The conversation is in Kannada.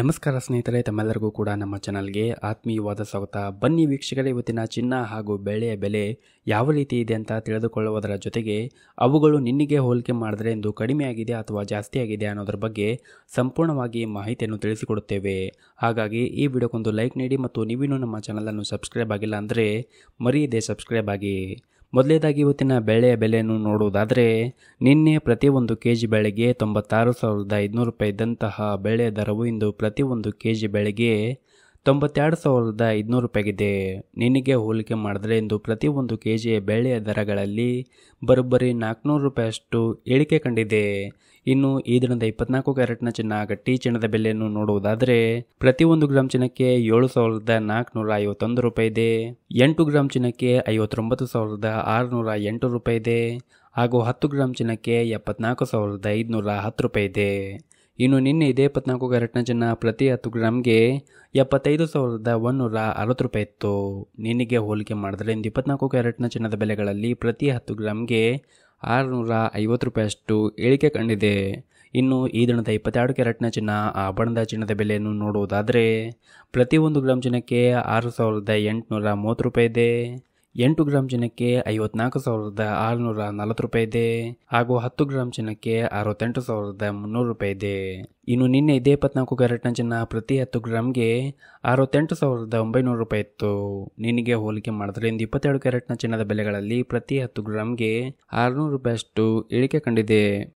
ನಮಸ್ಕಾರ ಸ್ನೇಹಿತರೆ ತಮ್ಮೆಲ್ಲರಿಗೂ ಕೂಡ ನಮ್ಮ ಚಾನಲ್ಗೆ ಆತ್ಮೀಯವಾದ ಸ್ವಾಗತ ಬನ್ನಿ ವೀಕ್ಷಕರೇ ಇವತ್ತಿನ ಚಿನ್ನ ಹಾಗೂ ಬೆಳೆಯ ಬೆಲೆ ಯಾವ ರೀತಿ ಇದೆ ಅಂತ ತಿಳಿದುಕೊಳ್ಳುವುದರ ಜೊತೆಗೆ ಅವುಗಳು ನಿನ್ನೆಗೆ ಹೋಲಿಕೆ ಮಾಡಿದ್ರೆ ಎಂದು ಕಡಿಮೆಯಾಗಿದೆ ಅಥವಾ ಜಾಸ್ತಿ ಆಗಿದೆ ಅನ್ನೋದ್ರ ಬಗ್ಗೆ ಸಂಪೂರ್ಣವಾಗಿ ಮಾಹಿತಿಯನ್ನು ತಿಳಿಸಿಕೊಡುತ್ತೇವೆ ಹಾಗಾಗಿ ಈ ವಿಡಿಯೋಕ್ಕೊಂದು ಲೈಕ್ ನೀಡಿ ಮತ್ತು ನೀವಿನ್ನೂ ನಮ್ಮ ಚಾನಲನ್ನು ಸಬ್ಸ್ಕ್ರೈಬ್ ಆಗಿಲ್ಲ ಅಂದರೆ ಮರೆಯದೆ ಸಬ್ಸ್ಕ್ರೈಬ್ ಆಗಿ ಮೊದಲೇದಾಗಿ ಇವತ್ತಿನ ಬೆಳೆಯ ಬೆಲೆಯನ್ನು ನೋಡುವುದಾದರೆ ನಿನ್ನೆ ಒಂದು ಕೆ ಜಿ ಬೆಳೆಗೆ ತೊಂಬತ್ತಾರು ಸಾವಿರದ ಐದುನೂರು ರೂಪಾಯಿ ಇದ್ದಂತಹ ಬೆಳೆಯ ದರವು ಇಂದು ಒಂದು ಕೆ ಜಿ ಬೆಳೆಗೆ ತೊಂಬತ್ತೆರಡು ಸಾವಿರದ ಐದುನೂರು ರೂಪಾಯಿಗಿದೆ ನಿನಗೆ ಹೋಲಿಕೆ ಮಾಡಿದ್ರೆ ಇಂದು ಪ್ರತಿಯೊಂದು ಕೆ ಜಿಯ ಬೆಳೆಯ ದರಗಳಲ್ಲಿ ಬರೋಬ್ಬರಿ ನಾಲ್ಕುನೂರು ರೂಪಾಯಿಯಷ್ಟು ಇಳಿಕೆ ಕಂಡಿದೆ ಇನ್ನು ಈ ದಿನದ ಇಪ್ಪತ್ನಾಲ್ಕು ಕ್ಯಾರೆಟ್ನ ಚಿನ್ನ ಗಟ್ಟಿ ಚಿನ್ನದ ಬೆಲೆಯನ್ನು ನೋಡುವುದಾದರೆ ಪ್ರತಿಯೊಂದು ಗ್ರಾಮ್ ಚಿನ್ನಕ್ಕೆ ಏಳು ಸಾವಿರದ ನಾಲ್ಕುನೂರ ಐವತ್ತೊಂದು ರೂಪಾಯಿ ಇದೆ ಎಂಟು ಗ್ರಾಮ್ ಚಿನ್ನಕ್ಕೆ ಐವತ್ತೊಂಬತ್ತು ಸಾವಿರದ ಆರುನೂರ ಎಂಟು ರೂಪಾಯಿ ಇದೆ ಹಾಗೂ ಹತ್ತು ಗ್ರಾಮ್ ಚಿನ್ನಕ್ಕೆ ಎಪ್ಪತ್ನಾಲ್ಕು ಸಾವಿರದ ಐದುನೂರ ಹತ್ತು ರೂಪಾಯಿ ಇದೆ ಇನ್ನು ನಿನ್ನೆ ಇದೇ ಇಪ್ಪತ್ನಾಲ್ಕು ಕ್ಯಾರೆಟ್ನ ಚಿನ್ನ ಪ್ರತಿ ಹತ್ತು ಗ್ರಾಮ್ಗೆ ಎಪ್ಪತ್ತೈದು ಸಾವಿರದ ಒನ್ನೂರ ಅರವತ್ತು ರೂಪಾಯಿ ಇತ್ತು ನಿನಗೆ ಹೋಲಿಕೆ ಮಾಡಿದ್ರೆ ಇಂದು ಇಪ್ಪತ್ನಾಲ್ಕು ಕ್ಯಾರೆಟ್ನ ಚಿನ್ನದ ಬೆಲೆಗಳಲ್ಲಿ ಪ್ರತಿ ಹತ್ತು ಗ್ರಾಮ್ಗೆ ಆರುನೂರ ಐವತ್ತು ರೂಪಾಯಿಯಷ್ಟು ಇಳಿಕೆ ಕಂಡಿದೆ ಇನ್ನು ಈ ದಿನದ ಇಪ್ಪತ್ತೆರಡು ಕ್ಯಾರೆಟ್ನ ಚಿನ್ನ ಆಭರಣದ ಚಿನ್ನದ ಬೆಲೆಯನ್ನು ನೋಡುವುದಾದರೆ ಪ್ರತಿ ಒಂದು ಗ್ರಾಮ್ ಚಿನ್ನಕ್ಕೆ ಆರು ಸಾವಿರದ ಎಂಟುನೂರ ಮೂವತ್ತು ರೂಪಾಯಿ ಇದೆ ಎಂಟು ಗ್ರಾಮ್ ಚಿನ್ನಕ್ಕೆ ಐವತ್ನಾಲ್ಕು ಸಾವಿರದ ಆರುನೂರ ನಲವತ್ತು ರೂಪಾಯಿ ಇದೆ ಹಾಗೂ ಹತ್ತು ಗ್ರಾಮ್ ಚಿನ್ನಕ್ಕೆ ಅರವತ್ತೆಂಟು ಸಾವಿರದ ಮುನ್ನೂರು ರೂಪಾಯಿ ಇದೆ ಇನ್ನು ನಿನ್ನೆ ಇದೇ ಇಪ್ಪತ್ನಾಲ್ಕು ಕ್ಯಾರೆಟ್ನ ಚಿನ್ನ ಪ್ರತಿ ಹತ್ತು ಗ್ರಾಮ್ಗೆ ಅರವತ್ತೆಂಟು ಸಾವಿರದ ಒಂಬೈನೂರು ರೂಪಾಯಿ ಇತ್ತು ನಿನಗೆ ಹೋಲಿಕೆ ಮಾಡಿದ್ರೆ ಇಂದು ಇಪ್ಪತ್ತೆರಡು ಕ್ಯಾರೆಟ್ನ ಚಿನ್ನದ ಬೆಲೆಗಳಲ್ಲಿ ಪ್ರತಿ ಹತ್ತು ಗ್ರಾಮ್ಗೆ ಆರುನೂರು ಅಷ್ಟು ಇಳಿಕೆ ಕಂಡಿದೆ